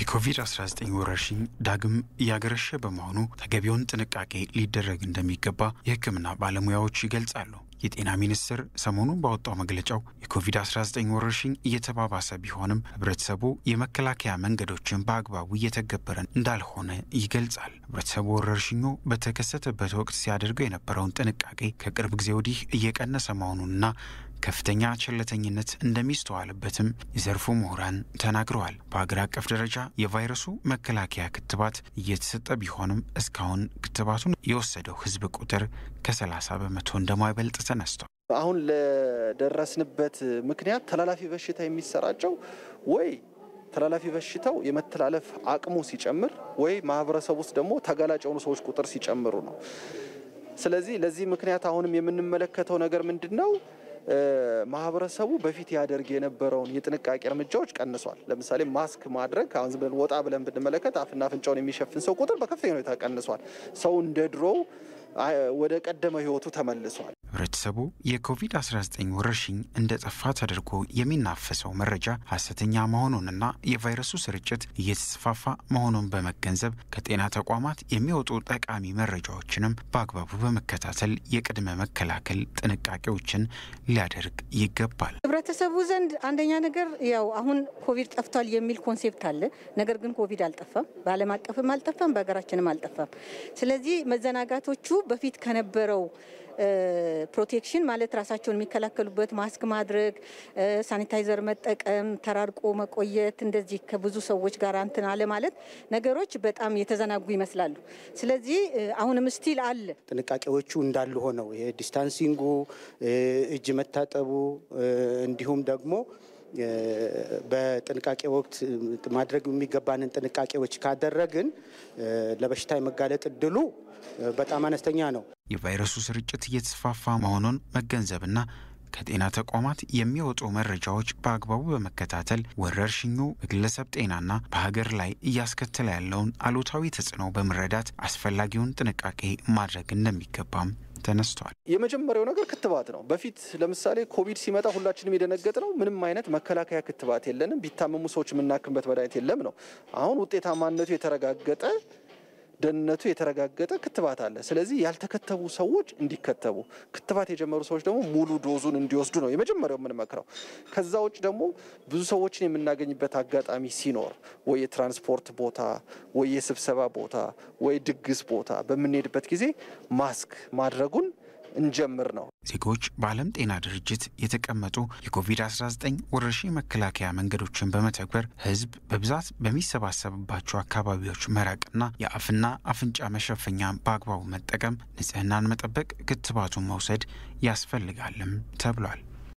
የኮቪድ-19 ወረርሽኝ ዳግም እያገረሸ በመሆኑ ተገቢውን ጥንቃቄ ሊደረግ እንደሚገባ የሕክምና ባለሙያዎች ይገልጻሉ። የጤና ሚኒስቴር ሰሞኑን ባወጣው መግለጫው የኮቪድ-19 ወረርሽኝ እየተባባሰ ቢሆንም ህብረተሰቡ የመከላከያ መንገዶችን በአግባቡ እየተገበረ እንዳልሆነ ይገልጻል። ህብረተሰቡ ወረርሽኙ በተከሰተበት ወቅት ሲያደርገው የነበረውን ጥንቃቄ ከቅርብ ጊዜ ወዲህ እየቀነሰ መሆኑንና ከፍተኛ ቸልተኝነት እንደሚስተዋልበትም የዘርፉ ምሁራን ተናግረዋል። በሀገር አቀፍ ደረጃ የቫይረሱ መከላከያ ክትባት እየተሰጠ ቢሆንም እስካሁን ክትባቱን የወሰደው ህዝብ ቁጥር ከ30 በመቶ እንደማይበልጥ ተነስቷል። አሁን ለደረስንበት ምክንያት ተላላፊ በሽታ የሚሰራጨው ወይ ተላላፊ በሽታው የመተላለፍ አቅሙ ሲጨምር ወይ ማህበረሰብ ውስጥ ደግሞ ተጋላጭ የሆኑ ሰዎች ቁጥር ሲጨምሩ ነው። ስለዚህ ለዚህ ምክንያት አሁንም የምንመለከተው ነገር ምንድን ነው? ማህበረሰቡ በፊት ያደርግ የነበረውን የጥንቃቄ እርምጃዎች ቀንሷል። ለምሳሌ ማስክ ማድረግ አሁን ብለን ወጣ ብለን ብንመለከት አፍና አፍንጫውን የሚሸፍን ሰው ቁጥር በከፍተኛ ሁኔታ ቀንሷል። ሰው እንደ ድሮው ወደ ቀደመ ህይወቱ ተመልሷል። ህብረተሰቡ የኮቪድ-19 ወረርሽኝ እንደ ጠፋ ተደርጎ የሚናፈሰው መረጃ ሐሰተኛ መሆኑንና የቫይረሱ ስርጭት እየተስፋፋ መሆኑን በመገንዘብ ከጤና ተቋማት የሚወጡ ጠቃሚ መረጃዎችንም በአግባቡ በመከታተል የቅድመ መከላከል ጥንቃቄዎችን ሊያደርግ ይገባል። ህብረተሰቡ ዘንድ አንደኛ ነገር ያው አሁን ኮቪድ ጠፍቷል የሚል ኮንሴፕት አለ። ነገር ግን ኮቪድ አልጠፋም፣ በዓለም አቀፍም አልጠፋም፣ በሀገራችንም አልጠፋም። ስለዚህ መዘናጋቶቹ በፊት ከነበረው ፕሮቴክሽን ማለት ራሳቸውን የሚከላከሉበት ማስክ ማድረግ፣ ሳኒታይዘር መጠቀም፣ ተራርቆ መቆየት፣ እንደዚህ ከብዙ ሰዎች ጋር እንትን አለ ማለት ነገሮች በጣም የተዘናጉ ይመስላሉ። ስለዚህ አሁንም ስቲል አለ። ጥንቃቄዎቹ እንዳሉ ሆነው ይሄ ዲስታንሲንጉ፣ እጅ መታጠቡ እንዲሁም ደግሞ በጥንቃቄ ወቅት ማድረግ የሚገባንን ጥንቃቄዎች ካደረግን ለበሽታ የመጋለጥ እድሉ በጣም አነስተኛ ነው። የቫይረሱ ስርጭት እየተስፋፋ መሆኑን መገንዘብና ከጤና ተቋማት የሚወጡ መረጃዎች በአግባቡ በመከታተል ወረርሽኙ በግለሰብ ጤናና በሀገር ላይ እያስከተለ ያለውን አሉታዊ ተጽዕኖ በመረዳት አስፈላጊውን ጥንቃቄ ማድረግ እንደሚገባም ተነስቷል። የመጀመሪያው ነገር ክትባት ነው። በፊት ለምሳሌ ኮቪድ ሲመጣ ሁላችንም የደነገጥ ነው። ምንም አይነት መከላከያ ክትባት የለንም። ቢታመሙ ሰዎች የምናክምበት መድኃኒት የለም ነው። አሁን ውጤታማነቱ የተረጋገጠ ደህንነቱ የተረጋገጠ ክትባት አለ። ስለዚህ ያልተከተቡ ሰዎች እንዲከተቡ፣ ክትባት የጀመሩ ሰዎች ደግሞ ሙሉ ዶዙን እንዲወስዱ ነው የመጀመሪያው የምንመክረው። ከዛ ውጭ ደግሞ ብዙ ሰዎችን የምናገኝበት አጋጣሚ ሲኖር ወይ የትራንስፖርት ቦታ ወይ የስብሰባ ቦታ ወይ ድግስ ቦታ በምንሄድበት ጊዜ ማስክ ማድረጉን እንጀምር ነው። ዜጎች በዓለም ጤና ድርጅት የተቀመጡ የኮቪድ-19 ወረርሽኝ መከላከያ መንገዶችን በመተግበር ህዝብ በብዛት በሚሰባሰብባቸው አካባቢዎች መራቅና የአፍና አፍንጫ መሸፈኛ በአግባቡ መጠቀም፣ ንጽህናን መጠበቅ፣ ክትባቱን መውሰድ ያስፈልጋልም ተብሏል።